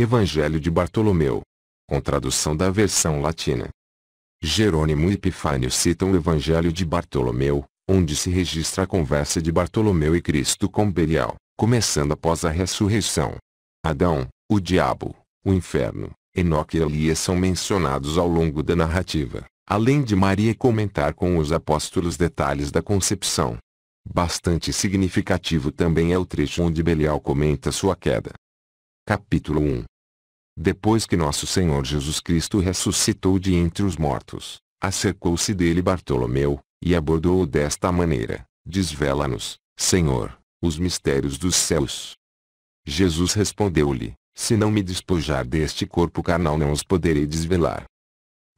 Evangelho de Bartolomeu. Com tradução da versão latina. Jerônimo e Epifânio citam o Evangelho de Bartolomeu, onde se registra a conversa de Bartolomeu e Cristo com Belial, começando após a ressurreição. Adão, o diabo, o inferno, Enoque e Elias são mencionados ao longo da narrativa, além de Maria comentar com os apóstolos detalhes da concepção. Bastante significativo também é o trecho onde Belial comenta sua queda, Capítulo 1 Depois que nosso Senhor Jesus Cristo ressuscitou de entre os mortos, acercou-se dele Bartolomeu, e abordou-o desta maneira, Desvela-nos, Senhor, os mistérios dos céus. Jesus respondeu-lhe, Se não me despojar deste corpo carnal não os poderei desvelar.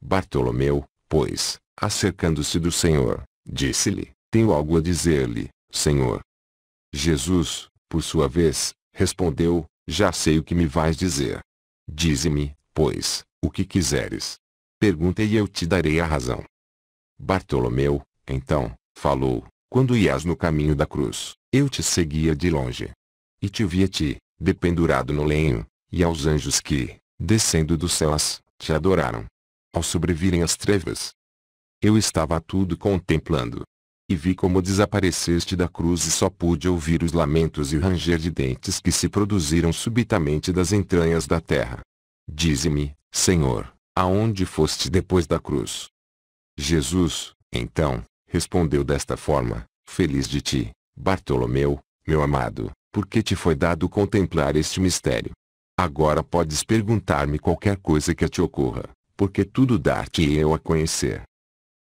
Bartolomeu, pois, acercando-se do Senhor, disse-lhe, Tenho algo a dizer-lhe, Senhor. Jesus, por sua vez, respondeu, já sei o que me vais dizer. Dize-me, pois, o que quiseres. Pergunta e eu te darei a razão. Bartolomeu, então, falou, quando ias no caminho da cruz, eu te seguia de longe. E te vi a ti, dependurado no lenho, e aos anjos que, descendo dos céus, te adoraram. Ao sobrevirem as trevas, eu estava tudo contemplando, e vi como desapareceste da cruz e só pude ouvir os lamentos e ranger de dentes que se produziram subitamente das entranhas da terra. Dize-me, Senhor, aonde foste depois da cruz? Jesus, então, respondeu desta forma, feliz de ti, Bartolomeu, meu amado, porque te foi dado contemplar este mistério. Agora podes perguntar-me qualquer coisa que te ocorra, porque tudo dar-te eu a conhecer.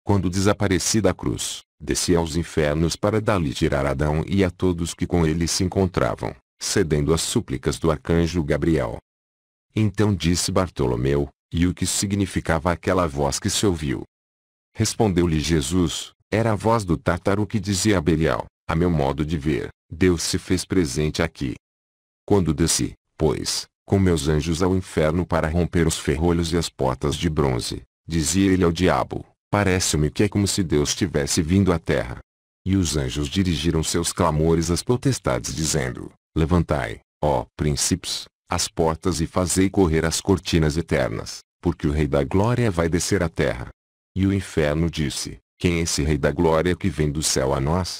Quando desapareci da cruz, desci aos infernos para dali tirar Adão e a todos que com ele se encontravam, cedendo às súplicas do arcanjo Gabriel. Então disse Bartolomeu, e o que significava aquela voz que se ouviu? Respondeu-lhe Jesus, era a voz do tártaro que dizia a Belial, a meu modo de ver, Deus se fez presente aqui. Quando desci, pois, com meus anjos ao inferno para romper os ferrolhos e as portas de bronze, dizia ele ao diabo, Parece-me que é como se Deus tivesse vindo à terra. E os anjos dirigiram seus clamores às potestades dizendo, Levantai, ó príncipes, as portas e fazei correr as cortinas eternas, porque o Rei da Glória vai descer à terra. E o inferno disse, Quem é esse Rei da Glória que vem do céu a nós?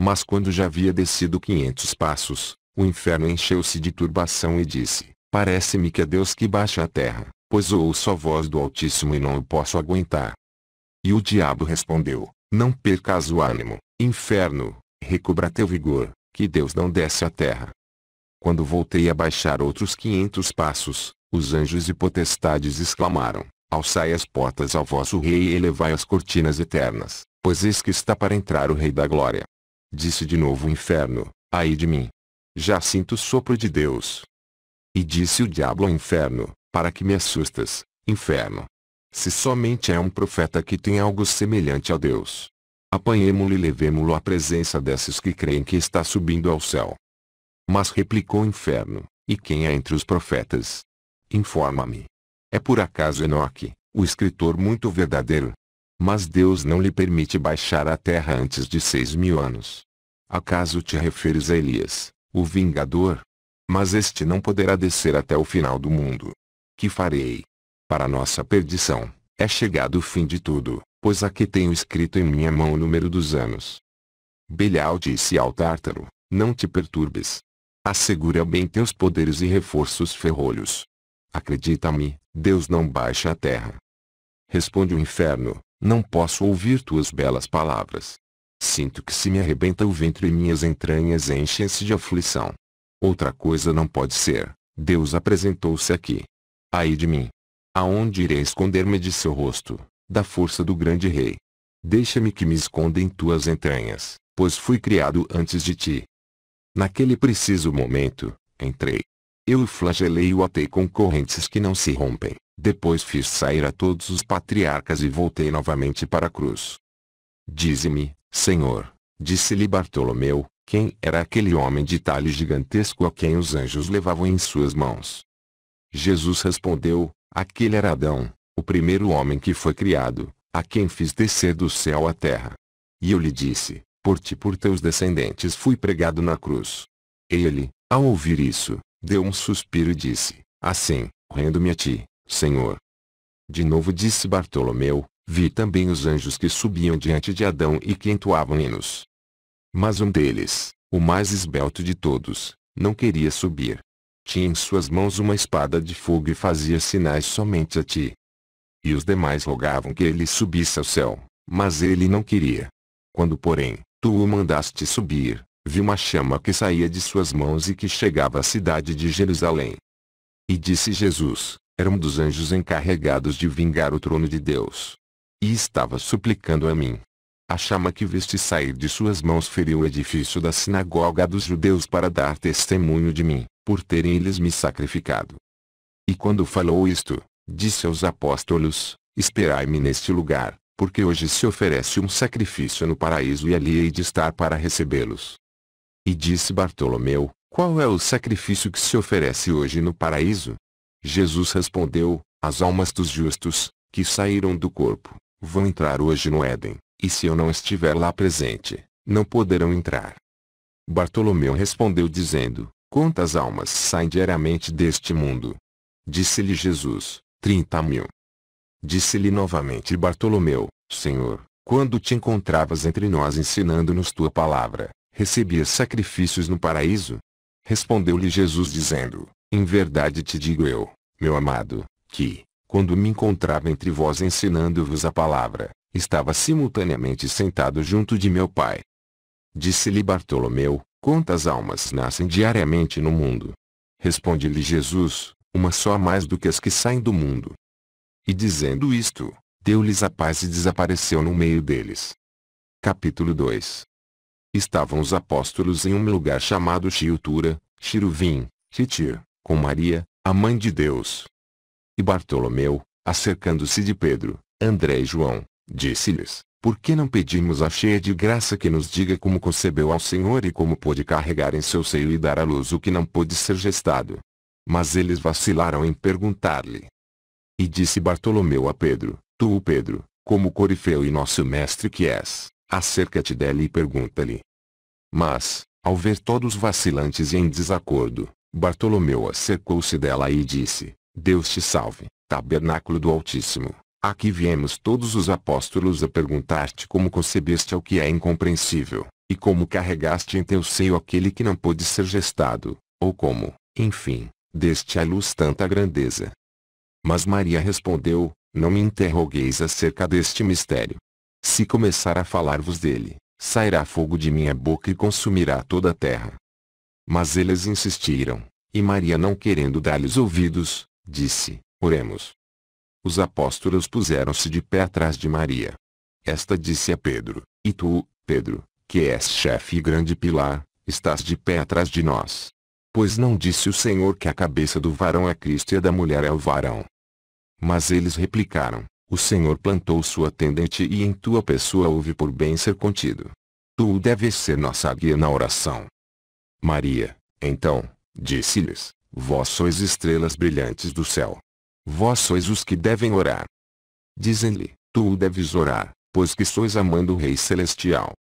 Mas quando já havia descido quinhentos passos, o inferno encheu-se de turbação e disse, Parece-me que é Deus que baixa a terra, pois ouço a voz do Altíssimo e não o posso aguentar. E o diabo respondeu, não percas o ânimo, inferno, recobra teu vigor, que Deus não desce à terra. Quando voltei a baixar outros quinhentos passos, os anjos e potestades exclamaram, alçai as portas ao vosso rei e elevai as cortinas eternas, pois eis que está para entrar o rei da glória. Disse de novo o inferno, ai de mim. Já sinto o sopro de Deus. E disse o diabo ao inferno, para que me assustas, inferno, se somente é um profeta que tem algo semelhante a Deus. Apanhemo-lo e levemo-lo à presença desses que creem que está subindo ao céu. Mas replicou o inferno, e quem é entre os profetas? Informa-me. É por acaso Enoque, o escritor muito verdadeiro? Mas Deus não lhe permite baixar à terra antes de seis mil anos. Acaso te referes a Elias, o vingador? Mas este não poderá descer até o final do mundo. Que farei? para nossa perdição. É chegado o fim de tudo, pois aqui tenho escrito em minha mão o número dos anos. Belial disse ao Tártaro, não te perturbes. Assegura bem teus poderes e reforça os ferrolhos. Acredita-me, Deus não baixa a terra. Responde o inferno, não posso ouvir tuas belas palavras. Sinto que se me arrebenta o ventre e minhas entranhas enchem-se de aflição. Outra coisa não pode ser, Deus apresentou-se aqui. Ai de mim, Aonde irei esconder-me de seu rosto, da força do grande rei? Deixa-me que me esconda em tuas entranhas, pois fui criado antes de ti. Naquele preciso momento, entrei. Eu o flagelei e o atei com correntes que não se rompem. Depois fiz sair a todos os patriarcas e voltei novamente para a cruz. Dize-me, Senhor, disse-lhe Bartolomeu, quem era aquele homem de talhe gigantesco a quem os anjos levavam em suas mãos. Jesus respondeu, Aquele era Adão, o primeiro homem que foi criado, a quem fiz descer do céu à terra. E eu lhe disse, por ti por teus descendentes fui pregado na cruz. Ele, ao ouvir isso, deu um suspiro e disse, assim, rendo-me a ti, Senhor. De novo disse Bartolomeu, vi também os anjos que subiam diante de Adão e que entoavam hinos. Mas um deles, o mais esbelto de todos, não queria subir, tinha em suas mãos uma espada de fogo e fazia sinais somente a ti. E os demais rogavam que ele subisse ao céu, mas ele não queria. Quando, porém, tu o mandaste subir, vi uma chama que saía de suas mãos e que chegava à cidade de Jerusalém. E disse Jesus, era um dos anjos encarregados de vingar o trono de Deus. E estava suplicando a mim. A chama que viste sair de suas mãos feriu o edifício da sinagoga dos judeus para dar testemunho de mim por terem eles me sacrificado. E quando falou isto, disse aos apóstolos, Esperai-me neste lugar, porque hoje se oferece um sacrifício no paraíso e ali hei de estar para recebê-los. E disse Bartolomeu, Qual é o sacrifício que se oferece hoje no paraíso? Jesus respondeu, As almas dos justos, que saíram do corpo, vão entrar hoje no Éden, e se eu não estiver lá presente, não poderão entrar. Bartolomeu respondeu dizendo, Quantas almas saem diariamente deste mundo? Disse-lhe Jesus, trinta mil. Disse-lhe novamente Bartolomeu, Senhor, quando te encontravas entre nós ensinando-nos tua palavra, recebias sacrifícios no paraíso? Respondeu-lhe Jesus dizendo, Em verdade te digo eu, meu amado, que, quando me encontrava entre vós ensinando-vos a palavra, estava simultaneamente sentado junto de meu Pai. Disse-lhe Bartolomeu, Quantas almas nascem diariamente no mundo? Responde-lhe Jesus, uma só mais do que as que saem do mundo. E dizendo isto, deu-lhes a paz e desapareceu no meio deles. Capítulo 2 Estavam os apóstolos em um lugar chamado Chiutura, Chiruvim, Chitir, com Maria, a mãe de Deus. E Bartolomeu, acercando-se de Pedro, André e João, disse-lhes, por que não pedimos a cheia de graça que nos diga como concebeu ao Senhor e como pôde carregar em seu seio e dar à luz o que não pôde ser gestado? Mas eles vacilaram em perguntar-lhe. E disse Bartolomeu a Pedro, Tu, Pedro, como corifeu e nosso mestre que és, acerca-te dela e pergunta-lhe. Mas, ao ver todos vacilantes e em desacordo, Bartolomeu acercou-se dela e disse, Deus te salve, tabernáculo do Altíssimo, Aqui viemos todos os apóstolos a perguntar-te como concebeste ao que é incompreensível, e como carregaste em teu seio aquele que não pôde ser gestado, ou como, enfim, deste à luz tanta grandeza. Mas Maria respondeu, não me interrogueis acerca deste mistério. Se começar a falar-vos dele, sairá fogo de minha boca e consumirá toda a terra. Mas eles insistiram, e Maria não querendo dar-lhes ouvidos, disse, oremos. Os apóstolos puseram-se de pé atrás de Maria. Esta disse a Pedro, E tu, Pedro, que és chefe e grande pilar, estás de pé atrás de nós. Pois não disse o Senhor que a cabeça do varão é Cristo e a da mulher é o varão. Mas eles replicaram, o Senhor plantou sua tendente e em tua pessoa houve por bem ser contido. Tu deves ser nossa guia na oração. Maria, então, disse-lhes, vós sois estrelas brilhantes do céu. Vós sois os que devem orar. Dizem-lhe, tu o deves orar, pois que sois a mãe do Rei Celestial.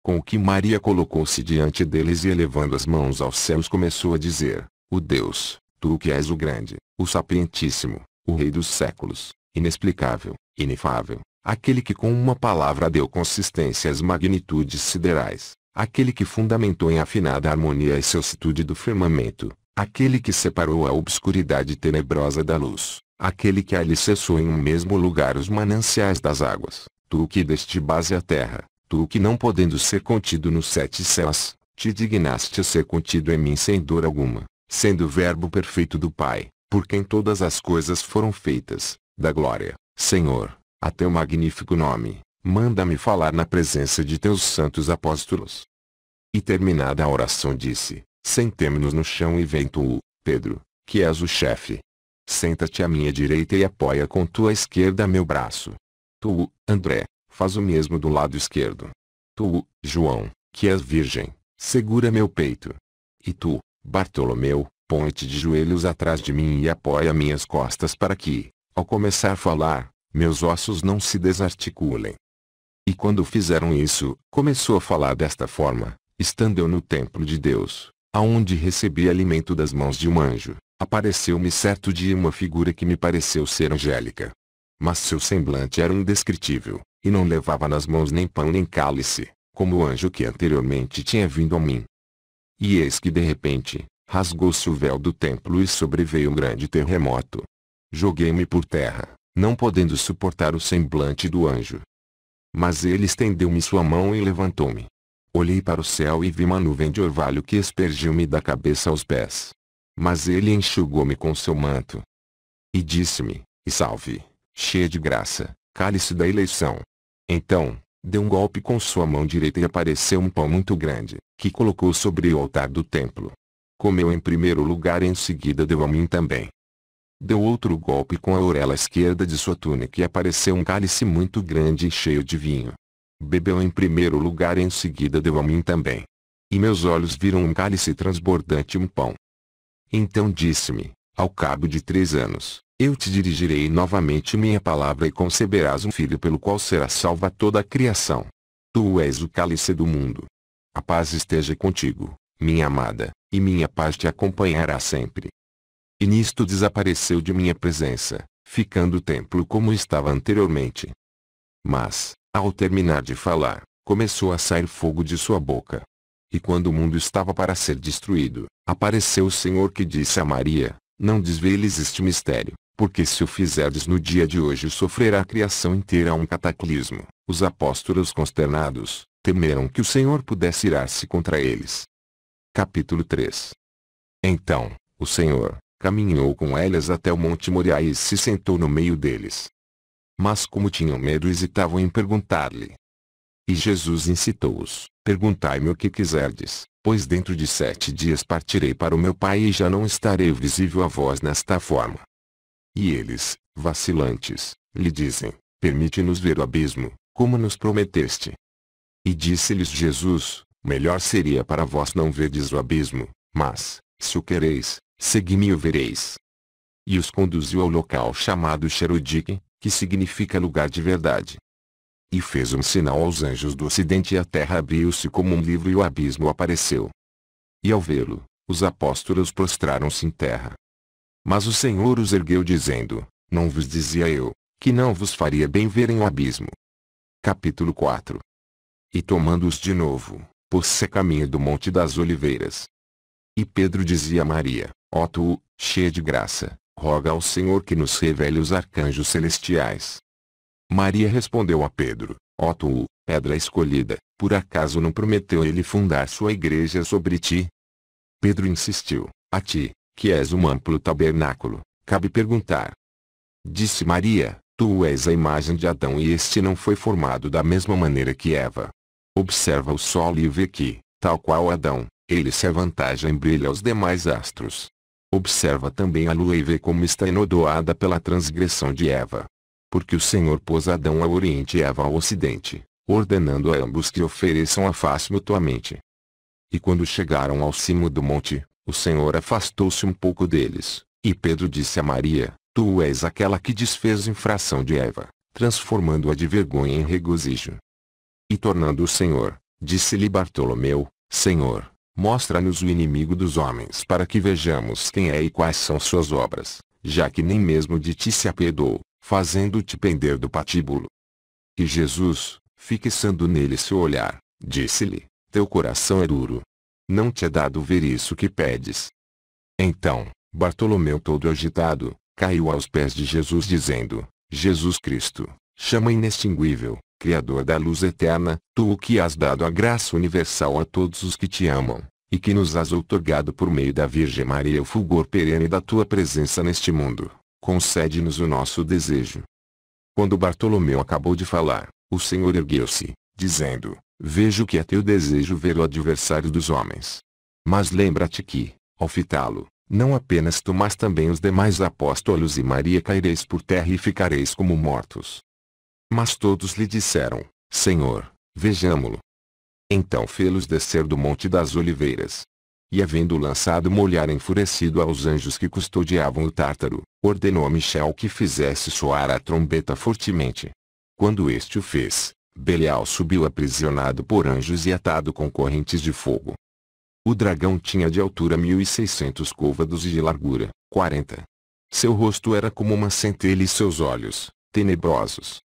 Com o que Maria colocou-se diante deles e elevando as mãos aos céus começou a dizer, O Deus, tu que és o grande, o sapientíssimo, o Rei dos séculos, inexplicável, inefável, aquele que com uma palavra deu consistência às magnitudes siderais, aquele que fundamentou em afinada harmonia a excelsitude do firmamento, Aquele que separou a obscuridade tenebrosa da luz, aquele que alicerçou em um mesmo lugar os mananciais das águas, tu que deste base à terra, tu que não podendo ser contido nos sete céus, te dignaste a ser contido em mim sem dor alguma, sendo o verbo perfeito do Pai, por quem todas as coisas foram feitas, da glória, Senhor, a teu magnífico nome, manda-me falar na presença de teus santos apóstolos. E terminada a oração disse, Sentemo-nos no chão e vem tu, Pedro, que és o chefe. Senta-te à minha direita e apoia com tua esquerda meu braço. Tu, André, faz o mesmo do lado esquerdo. Tu, João, que és virgem, segura meu peito. E tu, Bartolomeu, põe-te de joelhos atrás de mim e apoia minhas costas para que, ao começar a falar, meus ossos não se desarticulem. E quando fizeram isso, começou a falar desta forma, estando eu no templo de Deus, aonde recebi alimento das mãos de um anjo, apareceu-me certo dia uma figura que me pareceu ser angélica. Mas seu semblante era indescritível, e não levava nas mãos nem pão nem cálice, como o anjo que anteriormente tinha vindo a mim. E eis que de repente, rasgou-se o véu do templo e sobreveio um grande terremoto. Joguei-me por terra, não podendo suportar o semblante do anjo. Mas ele estendeu-me sua mão e levantou-me, Olhei para o céu e vi uma nuvem de orvalho que espergiu-me da cabeça aos pés. Mas ele enxugou-me com seu manto. E disse-me, e salve, cheia de graça, cálice da eleição. Então, deu um golpe com sua mão direita e apareceu um pão muito grande, que colocou sobre o altar do templo. Comeu em primeiro lugar e em seguida deu a mim também. Deu outro golpe com a orelha esquerda de sua túnica e apareceu um cálice muito grande e cheio de vinho, Bebeu em primeiro lugar e em seguida deu a mim também. E meus olhos viram um cálice transbordante e um pão. Então disse-me, ao cabo de três anos, eu te dirigirei novamente minha palavra e conceberás um filho pelo qual será salva toda a criação. Tu és o cálice do mundo. A paz esteja contigo, minha amada, e minha paz te acompanhará sempre. E nisto desapareceu de minha presença, ficando o templo como estava anteriormente. Mas, ao terminar de falar, começou a sair fogo de sua boca. E quando o mundo estava para ser destruído, apareceu o Senhor que disse a Maria, não desveles este mistério, porque se o fizerdes no dia de hoje sofrerá a criação inteira um cataclismo. Os apóstolos consternados, temeram que o Senhor pudesse irar-se contra eles. Capítulo 3 Então, o Senhor, caminhou com elas até o Monte Moriá e se sentou no meio deles. Mas como tinham medo hesitavam em perguntar-lhe. E Jesus incitou-os, perguntai-me o que quiserdes, pois dentro de sete dias partirei para o meu pai e já não estarei visível a vós nesta forma. E eles, vacilantes, lhe dizem, permite-nos ver o abismo, como nos prometeste. E disse-lhes Jesus, melhor seria para vós não verdes o abismo, mas, se o quereis, segui-me e o vereis. E os conduziu ao local chamado Xerodique, que significa lugar de verdade. E fez um sinal aos anjos do ocidente e a terra abriu-se como um livro e o abismo apareceu. E ao vê-lo, os apóstolos prostraram-se em terra. Mas o Senhor os ergueu dizendo, não vos dizia eu, que não vos faria bem verem o abismo. Capítulo 4 E tomando-os de novo, pôs-se a caminho do Monte das Oliveiras. E Pedro dizia a Maria, ó tu, cheia de graça, roga ao Senhor que nos revele os arcanjos celestiais. Maria respondeu a Pedro, ó tu, pedra escolhida, por acaso não prometeu ele fundar sua igreja sobre ti? Pedro insistiu, a ti, que és um amplo tabernáculo, cabe perguntar. Disse Maria, tu és a imagem de Adão e este não foi formado da mesma maneira que Eva. Observa o sol e vê que, tal qual Adão, ele se avantaja e brilha aos demais astros. Observa também a lua e vê como está enodoada pela transgressão de Eva. Porque o Senhor pôs Adão ao oriente e Eva ao ocidente, ordenando a ambos que ofereçam a face mutuamente. E quando chegaram ao cimo do monte, o Senhor afastou-se um pouco deles, e Pedro disse a Maria, Tu és aquela que desfez infração de Eva, transformando-a de vergonha em regozijo. E tornando o Senhor, disse-lhe Bartolomeu, Senhor, Mostra-nos o inimigo dos homens para que vejamos quem é e quais são suas obras, já que nem mesmo de ti se apedou, fazendo-te pender do patíbulo. E Jesus, fixando nele seu olhar, disse-lhe, Teu coração é duro. Não te é dado ver isso que pedes. Então, Bartolomeu todo agitado, caiu aos pés de Jesus dizendo, Jesus Cristo, chama inextinguível, Criador da luz eterna, tu o que has dado a graça universal a todos os que te amam, e que nos has outorgado por meio da Virgem Maria o fulgor perene da tua presença neste mundo, concede-nos o nosso desejo. Quando Bartolomeu acabou de falar, o Senhor ergueu-se, dizendo, Vejo que é teu desejo ver o adversário dos homens. Mas lembra-te que, ao fitá-lo, não apenas tu mas também os demais apóstolos e Maria caireis por terra e ficareis como mortos. Mas todos lhe disseram, Senhor, vejamo-lo. Então fê-los descer do Monte das Oliveiras. E havendo lançado um olhar enfurecido aos anjos que custodiavam o Tártaro, ordenou a Michel que fizesse soar a trombeta fortemente. Quando este o fez, Belial subiu aprisionado por anjos e atado com correntes de fogo. O dragão tinha de altura 1.600 côvados e de largura, 40. Seu rosto era como uma centelha e seus olhos, tenebrosos,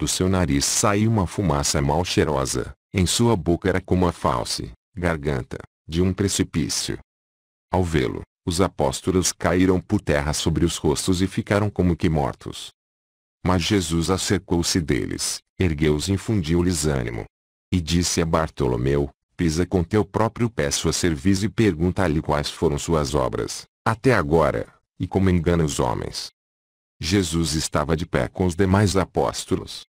do seu nariz saiu uma fumaça mal cheirosa, em sua boca era como a falce garganta, de um precipício. Ao vê-lo, os apóstolos caíram por terra sobre os rostos e ficaram como que mortos. Mas Jesus acercou-se deles, ergueu-os e infundiu-lhes ânimo. E disse a Bartolomeu, pisa com teu próprio pé sua cerviz e pergunta-lhe quais foram suas obras, até agora, e como engana os homens. Jesus estava de pé com os demais apóstolos,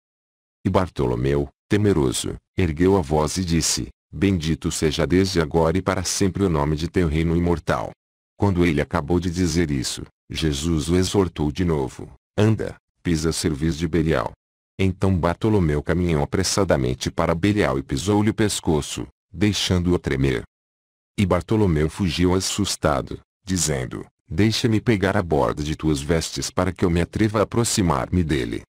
e Bartolomeu, temeroso, ergueu a voz e disse, Bendito seja desde agora e para sempre o nome de teu reino imortal. Quando ele acabou de dizer isso, Jesus o exortou de novo, Anda, pisa serviço de Belial. Então Bartolomeu caminhou apressadamente para Belial e pisou-lhe o pescoço, deixando-o tremer. E Bartolomeu fugiu assustado, dizendo, Deixa-me pegar a borda de tuas vestes para que eu me atreva a aproximar-me dele.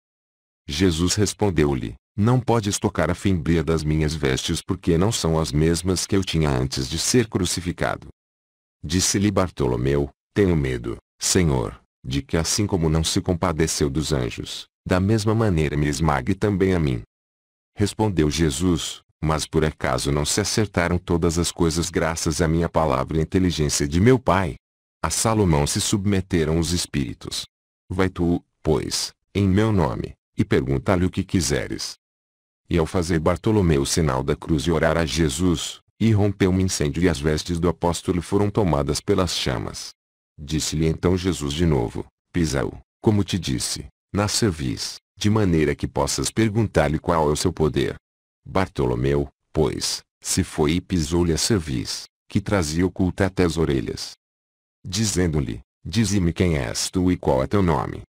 Jesus respondeu-lhe, Não podes tocar a fimbria das minhas vestes porque não são as mesmas que eu tinha antes de ser crucificado. Disse-lhe Bartolomeu, Tenho medo, Senhor, de que assim como não se compadeceu dos anjos, da mesma maneira me esmague também a mim. Respondeu Jesus, mas por acaso não se acertaram todas as coisas graças à minha palavra e inteligência de meu Pai? A Salomão se submeteram os espíritos. Vai tu, pois, em meu nome, e pergunta-lhe o que quiseres. E ao fazer Bartolomeu o sinal da cruz e orar a Jesus, irrompeu um incêndio e as vestes do apóstolo foram tomadas pelas chamas. Disse-lhe então Jesus de novo, pisa-o, como te disse, na cerviz, de maneira que possas perguntar-lhe qual é o seu poder. Bartolomeu, pois, se foi e pisou-lhe a cerviz, que trazia oculta até as orelhas. Dizendo-lhe, dize-me quem és tu e qual é teu nome.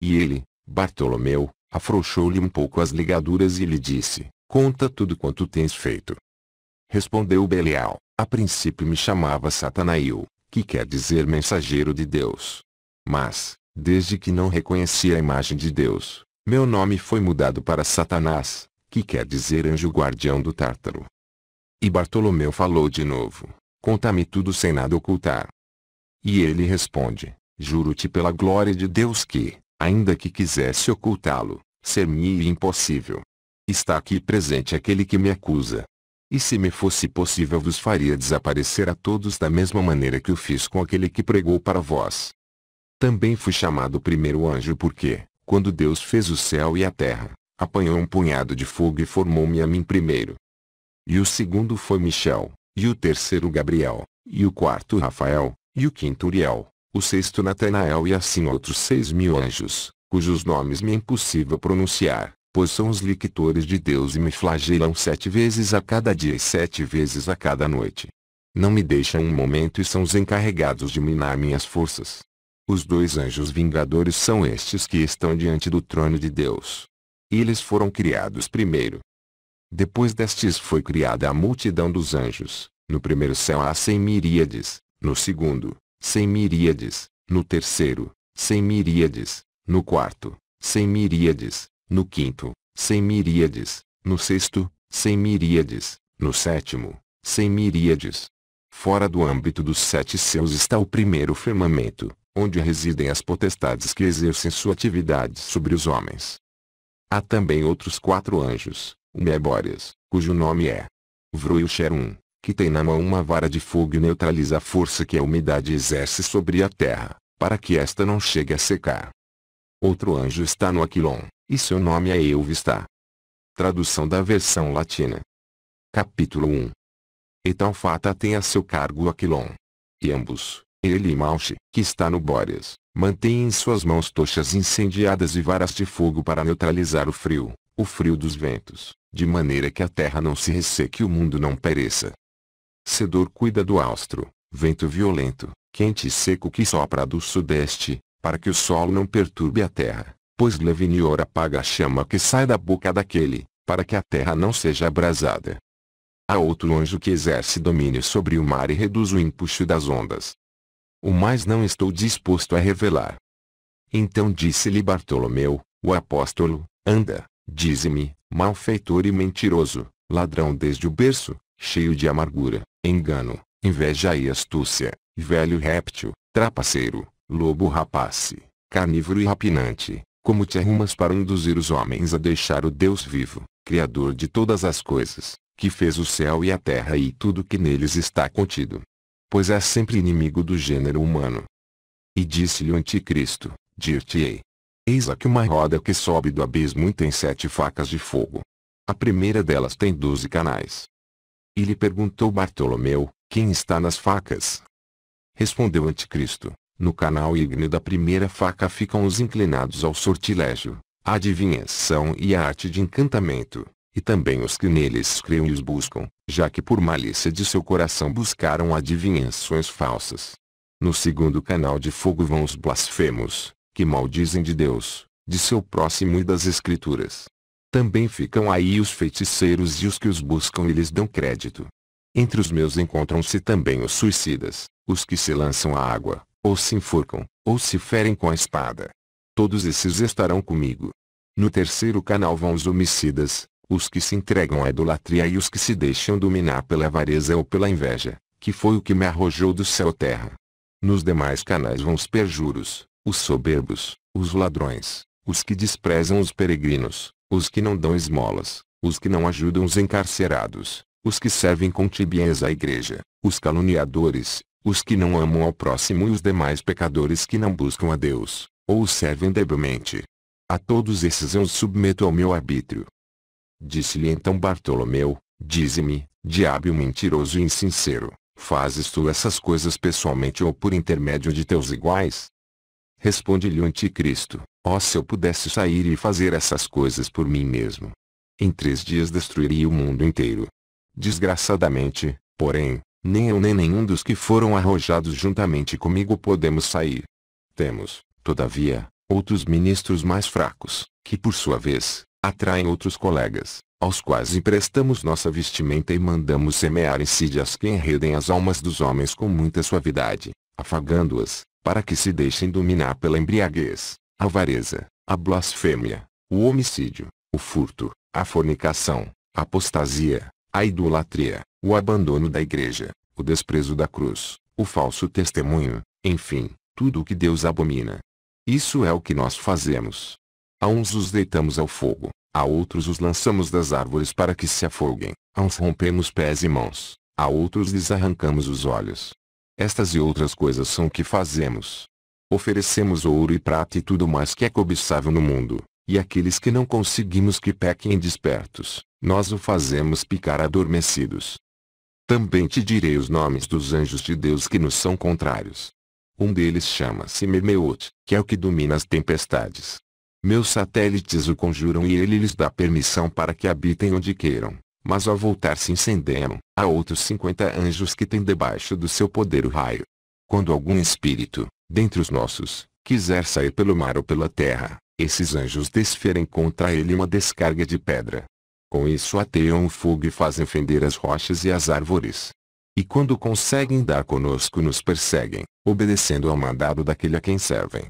E ele, Bartolomeu, afrouxou-lhe um pouco as ligaduras e lhe disse, conta tudo quanto tens feito. Respondeu Belial, a princípio me chamava Satanail, que quer dizer mensageiro de Deus. Mas, desde que não reconheci a imagem de Deus, meu nome foi mudado para Satanás, que quer dizer anjo guardião do Tártaro. E Bartolomeu falou de novo, conta-me tudo sem nada ocultar. E ele responde, juro-te pela glória de Deus que, Ainda que quisesse ocultá-lo, ser-me impossível. Está aqui presente aquele que me acusa. E se me fosse possível vos faria desaparecer a todos da mesma maneira que o fiz com aquele que pregou para vós. Também fui chamado primeiro anjo porque, quando Deus fez o céu e a terra, apanhou um punhado de fogo e formou-me a mim primeiro. E o segundo foi Michel, e o terceiro Gabriel, e o quarto Rafael, e o quinto Uriel, o sexto Natanael e assim outros seis mil anjos, cujos nomes me é impossível pronunciar, pois são os lictores de Deus e me flagelam sete vezes a cada dia e sete vezes a cada noite. Não me deixam um momento e são os encarregados de minar minhas forças. Os dois anjos vingadores são estes que estão diante do trono de Deus. Eles foram criados primeiro. Depois destes foi criada a multidão dos anjos, no primeiro céu há cem miríades, no segundo, cem miríades, no terceiro, cem miríades, no quarto, cem miríades, no quinto, cem miríades, no sexto, cem miríades, no sétimo, cem miríades. Fora do âmbito dos sete céus está o primeiro firmamento, onde residem as potestades que exercem sua atividade sobre os homens. Há também outros quatro anjos, o Mebórias, cujo nome é Vruilcherum, que tem na mão uma vara de fogo e neutraliza a força que a umidade exerce sobre a terra, para que esta não chegue a secar. Outro anjo está no Aquilon, e seu nome é Euvista. Tradução da versão latina. Capítulo 1 fata tem a seu cargo Aquilon. E ambos, ele e Mauche, que está no Bóreas, mantêm em suas mãos tochas incendiadas e varas de fogo para neutralizar o frio, o frio dos ventos, de maneira que a terra não se resseque e o mundo não pereça. Sedor cuida do austro, vento violento, quente e seco que sopra do sudeste, para que o solo não perturbe a terra, pois Levinior apaga a chama que sai da boca daquele, para que a terra não seja abrasada. Há outro anjo que exerce domínio sobre o mar e reduz o empuxo das ondas. O mais não estou disposto a revelar. Então disse-lhe Bartolomeu, o apóstolo, anda, dize-me, malfeitor e mentiroso, ladrão desde o berço, cheio de amargura, engano, inveja e astúcia, velho réptil, trapaceiro, lobo rapace, carnívoro e rapinante, como te arrumas para induzir os homens a deixar o Deus vivo, Criador de todas as coisas, que fez o céu e a terra e tudo que neles está contido. Pois é sempre inimigo do gênero humano. E disse-lhe o anticristo, dir-te-ei. Eis aqui uma roda que sobe do abismo e tem sete facas de fogo. A primeira delas tem doze canais, e lhe perguntou Bartolomeu, quem está nas facas? Respondeu Anticristo, no canal ígneo da primeira faca ficam os inclinados ao sortilégio, a adivinhação e a arte de encantamento, e também os que neles creem e os buscam, já que por malícia de seu coração buscaram adivinhações falsas. No segundo canal de fogo vão os blasfemos, que maldizem de Deus, de seu próximo e das Escrituras, também ficam aí os feiticeiros e os que os buscam e lhes dão crédito. Entre os meus encontram-se também os suicidas, os que se lançam à água, ou se enforcam, ou se ferem com a espada. Todos esses estarão comigo. No terceiro canal vão os homicidas, os que se entregam à idolatria e os que se deixam dominar pela avareza ou pela inveja, que foi o que me arrojou do céu terra. Nos demais canais vão os perjuros, os soberbos, os ladrões, os que desprezam os peregrinos, os que não dão esmolas, os que não ajudam os encarcerados, os que servem com tibieza à igreja, os caluniadores, os que não amam ao próximo e os demais pecadores que não buscam a Deus, ou o servem debilmente. A todos esses eu os submeto ao meu arbítrio. Disse-lhe então Bartolomeu, dize-me, diabo mentiroso e insincero, fazes tu essas coisas pessoalmente ou por intermédio de teus iguais? Responde-lhe o anticristo, Oh se eu pudesse sair e fazer essas coisas por mim mesmo. Em três dias destruiria o mundo inteiro. Desgraçadamente, porém, nem eu nem nenhum dos que foram arrojados juntamente comigo podemos sair. Temos, todavia, outros ministros mais fracos, que por sua vez, atraem outros colegas, aos quais emprestamos nossa vestimenta e mandamos semear insídias que enredem as almas dos homens com muita suavidade, afagando-as, para que se deixem dominar pela embriaguez a avareza, a blasfêmia, o homicídio, o furto, a fornicação, a apostasia, a idolatria, o abandono da igreja, o desprezo da cruz, o falso testemunho, enfim, tudo o que Deus abomina. Isso é o que nós fazemos. A uns os deitamos ao fogo, a outros os lançamos das árvores para que se afoguem, a uns rompemos pés e mãos, a outros lhes arrancamos os olhos. Estas e outras coisas são o que fazemos. Oferecemos ouro e prata e tudo mais que é cobiçável no mundo, e aqueles que não conseguimos que pequem despertos, nós o fazemos picar adormecidos. Também te direi os nomes dos anjos de Deus que nos são contrários. Um deles chama-se Mermeot, que é o que domina as tempestades. Meus satélites o conjuram e ele lhes dá permissão para que habitem onde queiram, mas ao voltar se incendiam. Há outros cinquenta anjos que têm debaixo do seu poder o raio. Quando algum espírito, dentre os nossos, quiser sair pelo mar ou pela terra, esses anjos desferem contra ele uma descarga de pedra. Com isso ateiam o fogo e fazem fender as rochas e as árvores. E quando conseguem dar conosco nos perseguem, obedecendo ao mandado daquele a quem servem.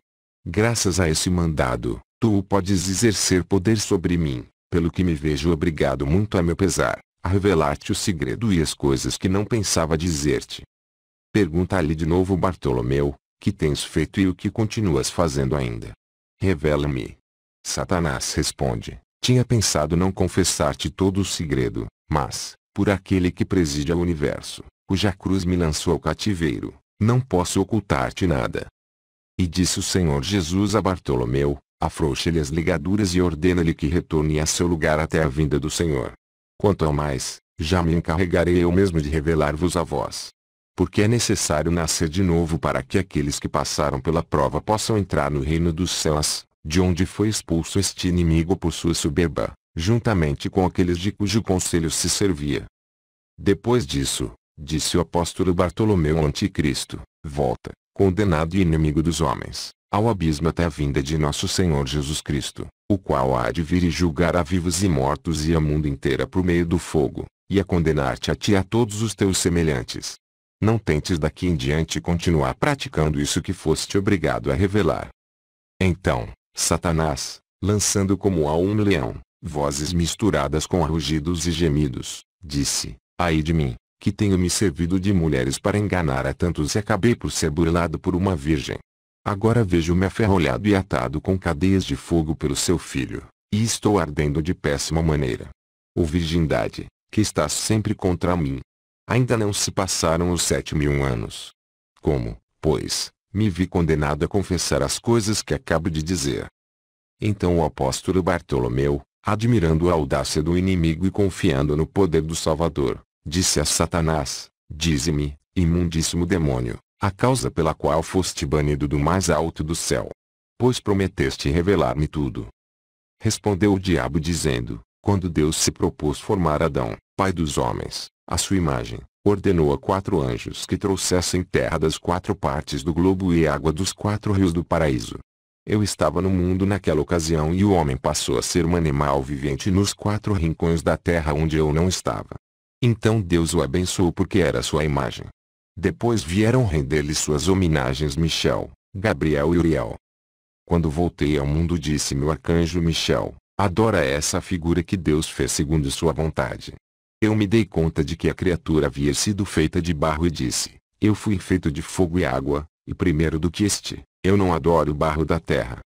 Graças a esse mandado, tu podes exercer poder sobre mim, pelo que me vejo obrigado muito a meu pesar, a revelar-te o segredo e as coisas que não pensava dizer-te. Pergunta-lhe de novo Bartolomeu, que tens feito e o que continuas fazendo ainda. Revela-me. Satanás responde, tinha pensado não confessar-te todo o segredo, mas, por aquele que preside ao universo, cuja cruz me lançou ao cativeiro, não posso ocultar-te nada. E disse o Senhor Jesus a Bartolomeu, afrouxe lhe as ligaduras e ordena-lhe que retorne a seu lugar até a vinda do Senhor. Quanto ao mais, já me encarregarei eu mesmo de revelar-vos a vós porque é necessário nascer de novo para que aqueles que passaram pela prova possam entrar no reino dos céus, de onde foi expulso este inimigo por sua soberba, juntamente com aqueles de cujo conselho se servia. Depois disso, disse o apóstolo Bartolomeu ao anticristo, volta, condenado e inimigo dos homens, ao abismo até a vinda de nosso Senhor Jesus Cristo, o qual há de vir e julgar a vivos e mortos e a mundo inteira por meio do fogo, e a condenar-te a ti e a todos os teus semelhantes, não tentes daqui em diante continuar praticando isso que foste obrigado a revelar. Então, Satanás, lançando como a um leão, vozes misturadas com rugidos e gemidos, disse, ai de mim, que tenho me servido de mulheres para enganar a tantos e acabei por ser burlado por uma virgem. Agora vejo-me aferrolhado e atado com cadeias de fogo pelo seu filho, e estou ardendo de péssima maneira. O virgindade, que estás sempre contra mim, Ainda não se passaram os sete mil anos. Como, pois, me vi condenado a confessar as coisas que acabo de dizer. Então o apóstolo Bartolomeu, admirando a audácia do inimigo e confiando no poder do Salvador, disse a Satanás, dize-me, imundíssimo demônio, a causa pela qual foste banido do mais alto do céu. Pois prometeste revelar-me tudo. Respondeu o diabo dizendo, quando Deus se propôs formar Adão, Pai dos homens, à sua imagem, ordenou a quatro anjos que trouxessem terra das quatro partes do globo e água dos quatro rios do paraíso. Eu estava no mundo naquela ocasião e o homem passou a ser um animal vivente nos quatro rincões da terra onde eu não estava. Então Deus o abençoou porque era sua imagem. Depois vieram render-lhe suas homenagens Michel, Gabriel e Uriel. Quando voltei ao mundo disse-me o arcanjo Michel, adora essa figura que Deus fez segundo sua vontade. Eu me dei conta de que a criatura havia sido feita de barro e disse, eu fui feito de fogo e água, e primeiro do que este, eu não adoro o barro da terra.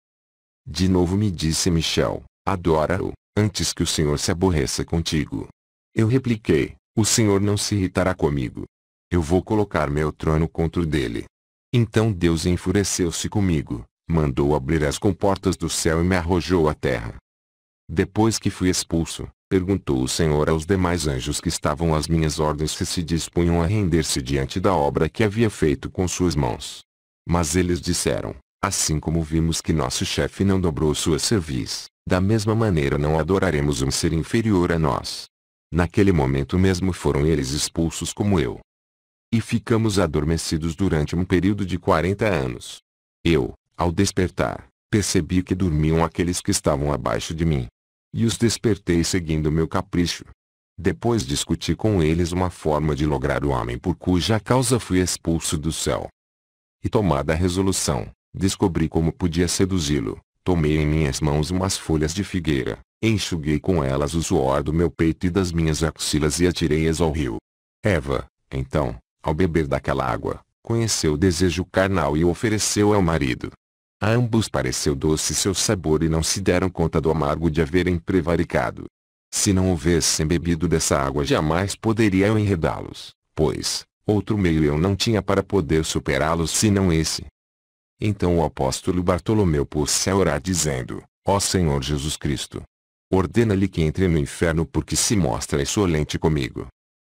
De novo me disse Michel, adora-o, antes que o Senhor se aborreça contigo. Eu repliquei, o Senhor não se irritará comigo. Eu vou colocar meu trono contra o dele. Então Deus enfureceu-se comigo, mandou abrir as comportas do céu e me arrojou à terra. Depois que fui expulso, Perguntou o Senhor aos demais anjos que estavam às minhas ordens se se dispunham a render-se diante da obra que havia feito com suas mãos. Mas eles disseram, assim como vimos que nosso chefe não dobrou sua cerviz, da mesma maneira não adoraremos um ser inferior a nós. Naquele momento mesmo foram eles expulsos como eu. E ficamos adormecidos durante um período de 40 anos. Eu, ao despertar, percebi que dormiam aqueles que estavam abaixo de mim, e os despertei seguindo meu capricho. Depois discuti com eles uma forma de lograr o homem por cuja causa fui expulso do céu. E tomada a resolução, descobri como podia seduzi-lo. Tomei em minhas mãos umas folhas de figueira, enxuguei com elas o suor do meu peito e das minhas axilas e atirei-as ao rio. Eva, então, ao beber daquela água, conheceu o desejo carnal e o ofereceu ao marido. A ambos pareceu doce seu sabor e não se deram conta do amargo de haverem prevaricado. Se não houvessem bebido dessa água jamais poderia eu enredá-los, pois, outro meio eu não tinha para poder superá-los senão esse. Então o apóstolo Bartolomeu pôs-se a orar dizendo, Ó Senhor Jesus Cristo! Ordena-lhe que entre no inferno porque se mostra insolente comigo.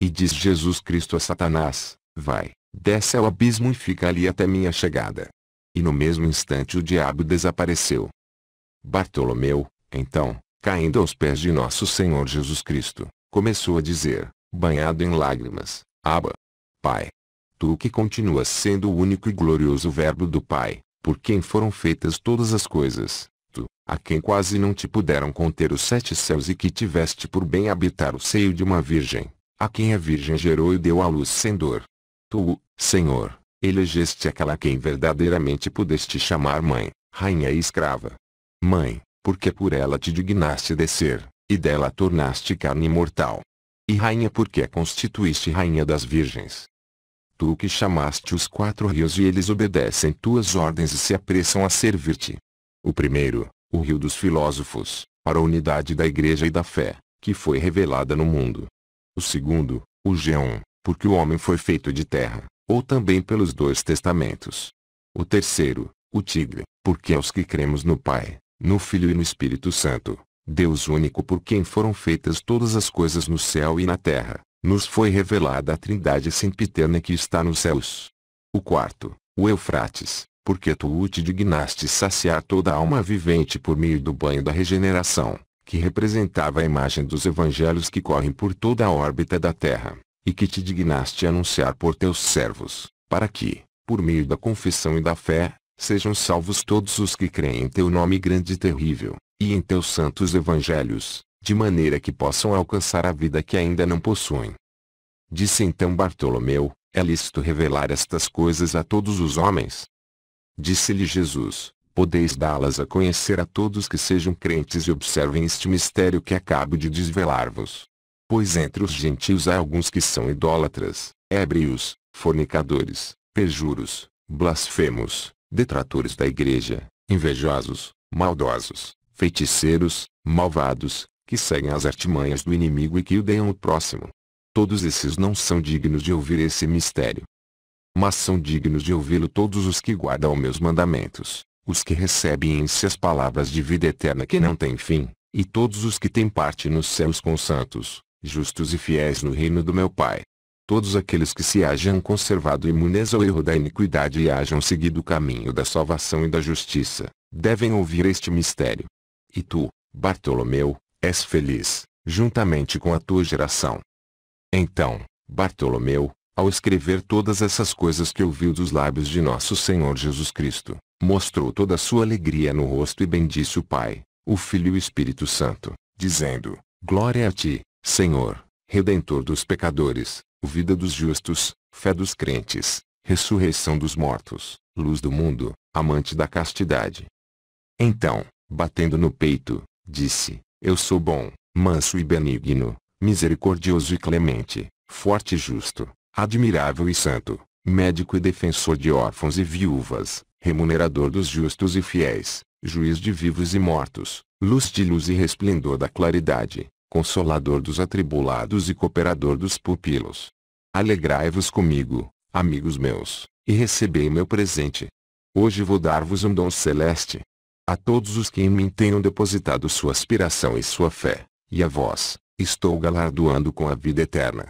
E diz Jesus Cristo a Satanás, vai, desce ao abismo e fica ali até minha chegada. E no mesmo instante o diabo desapareceu. Bartolomeu, então, caindo aos pés de nosso Senhor Jesus Cristo, começou a dizer, banhado em lágrimas, Abba, Pai, tu que continuas sendo o único e glorioso Verbo do Pai, por quem foram feitas todas as coisas, tu, a quem quase não te puderam conter os sete céus e que tiveste por bem habitar o seio de uma virgem, a quem a virgem gerou e deu à luz sem dor. Tu, Senhor, Elegeste aquela quem verdadeiramente pudeste chamar mãe, rainha e escrava. Mãe, porque por ela te dignaste descer, e dela tornaste carne imortal. E rainha porque a constituíste rainha das virgens. Tu que chamaste os quatro rios e eles obedecem tuas ordens e se apressam a servir-te. O primeiro, o rio dos filósofos, para a unidade da igreja e da fé, que foi revelada no mundo. O segundo, o Geon, porque o homem foi feito de terra, ou também pelos dois testamentos. O terceiro, o tigre, porque aos que cremos no Pai, no Filho e no Espírito Santo, Deus único por quem foram feitas todas as coisas no céu e na terra, nos foi revelada a Trindade sempiterna que está nos céus. O quarto, o Eufrates, porque tu te dignaste saciar toda a alma vivente por meio do banho da regeneração, que representava a imagem dos evangelhos que correm por toda a órbita da terra e que te dignaste anunciar por teus servos, para que, por meio da confissão e da fé, sejam salvos todos os que creem em teu nome grande e terrível, e em teus santos evangelhos, de maneira que possam alcançar a vida que ainda não possuem. Disse então Bartolomeu, é lícito revelar estas coisas a todos os homens? Disse-lhe Jesus, podeis dá-las a conhecer a todos que sejam crentes e observem este mistério que acabo de desvelar-vos. Pois entre os gentios há alguns que são idólatras, ébrios, fornicadores, perjuros, blasfemos, detratores da igreja, invejosos, maldosos, feiticeiros, malvados, que seguem as artimanhas do inimigo e que odeiam o próximo. Todos esses não são dignos de ouvir esse mistério. Mas são dignos de ouvi-lo todos os que guardam meus mandamentos, os que recebem em si as palavras de vida eterna que não têm fim, e todos os que têm parte nos céus com santos justos e fiéis no reino do meu Pai. Todos aqueles que se hajam conservado imunes ao erro da iniquidade e hajam seguido o caminho da salvação e da justiça, devem ouvir este mistério. E tu, Bartolomeu, és feliz, juntamente com a tua geração. Então, Bartolomeu, ao escrever todas essas coisas que ouviu dos lábios de nosso Senhor Jesus Cristo, mostrou toda a sua alegria no rosto e bendisse o Pai, o Filho e o Espírito Santo, dizendo, Glória a ti, Senhor, Redentor dos pecadores, vida dos justos, fé dos crentes, ressurreição dos mortos, luz do mundo, amante da castidade. Então, batendo no peito, disse, eu sou bom, manso e benigno, misericordioso e clemente, forte e justo, admirável e santo, médico e defensor de órfãos e viúvas, remunerador dos justos e fiéis, juiz de vivos e mortos, luz de luz e resplendor da claridade, consolador dos atribulados e cooperador dos pupilos. Alegrai-vos comigo, amigos meus, e recebei meu presente. Hoje vou dar-vos um dom celeste. A todos os que em mim tenham depositado sua aspiração e sua fé, e a vós, estou galardoando com a vida eterna.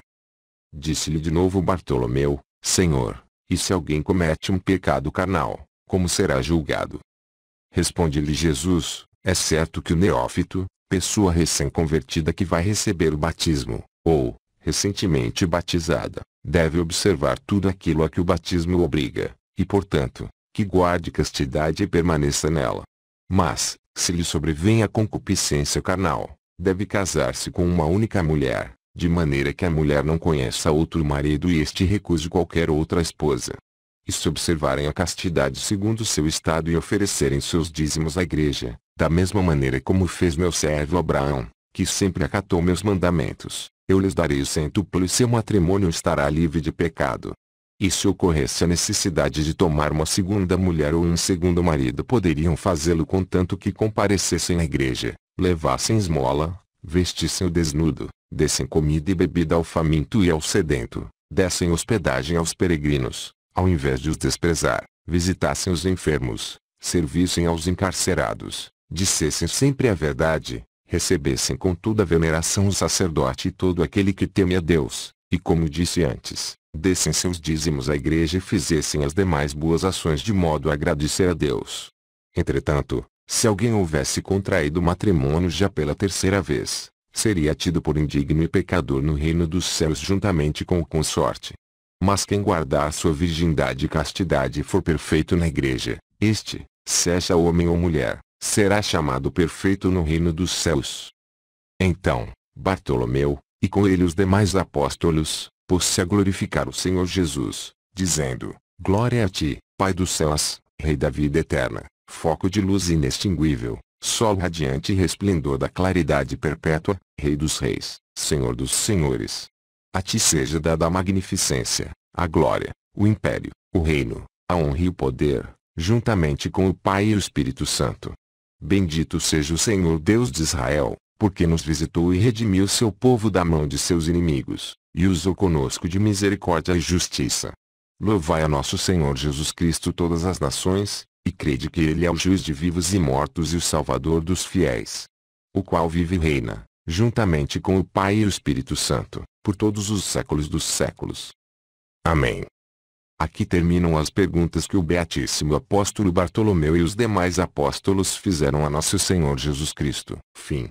Disse-lhe de novo Bartolomeu, Senhor, e se alguém comete um pecado carnal, como será julgado? Responde-lhe Jesus, é certo que o neófito, pessoa recém-convertida que vai receber o batismo, ou, recentemente batizada, deve observar tudo aquilo a que o batismo obriga, e portanto, que guarde castidade e permaneça nela. Mas, se lhe sobrevém a concupiscência carnal, deve casar-se com uma única mulher, de maneira que a mulher não conheça outro marido e este recuse qualquer outra esposa. E se observarem a castidade segundo seu estado e oferecerem seus dízimos à igreja, da mesma maneira como fez meu servo Abraão, que sempre acatou meus mandamentos, eu lhes darei o centuplo e seu matrimônio estará livre de pecado. E se ocorresse a necessidade de tomar uma segunda mulher ou um segundo marido poderiam fazê-lo contanto que comparecessem à igreja, levassem esmola, vestissem o desnudo, dessem comida e bebida ao faminto e ao sedento, dessem hospedagem aos peregrinos, ao invés de os desprezar, visitassem os enfermos, servissem aos encarcerados, dissessem sempre a verdade, recebessem com toda a veneração o sacerdote e todo aquele que teme a Deus, e como disse antes, dessem seus dízimos à igreja e fizessem as demais boas ações de modo a agradecer a Deus. Entretanto, se alguém houvesse contraído matrimônio já pela terceira vez, seria tido por indigno e pecador no reino dos céus juntamente com o consorte. Mas quem guardar sua virgindade e castidade e for perfeito na igreja, este, seja homem ou mulher, será chamado perfeito no reino dos céus. Então, Bartolomeu, e com ele os demais apóstolos, pôs-se a glorificar o Senhor Jesus, dizendo, Glória a ti, Pai dos céus, Rei da vida eterna, foco de luz inextinguível, sol radiante e resplendor da claridade perpétua, Rei dos reis, Senhor dos senhores. A ti seja dada a magnificência, a glória, o império, o reino, a honra e o poder, juntamente com o Pai e o Espírito Santo, Bendito seja o Senhor Deus de Israel, porque nos visitou e redimiu seu povo da mão de seus inimigos, e usou conosco de misericórdia e justiça. Louvai a nosso Senhor Jesus Cristo todas as nações, e crede que Ele é o juiz de vivos e mortos e o salvador dos fiéis. O qual vive e reina, juntamente com o Pai e o Espírito Santo, por todos os séculos dos séculos. Amém. Aqui terminam as perguntas que o Beatíssimo Apóstolo Bartolomeu e os demais apóstolos fizeram a Nosso Senhor Jesus Cristo. Fim.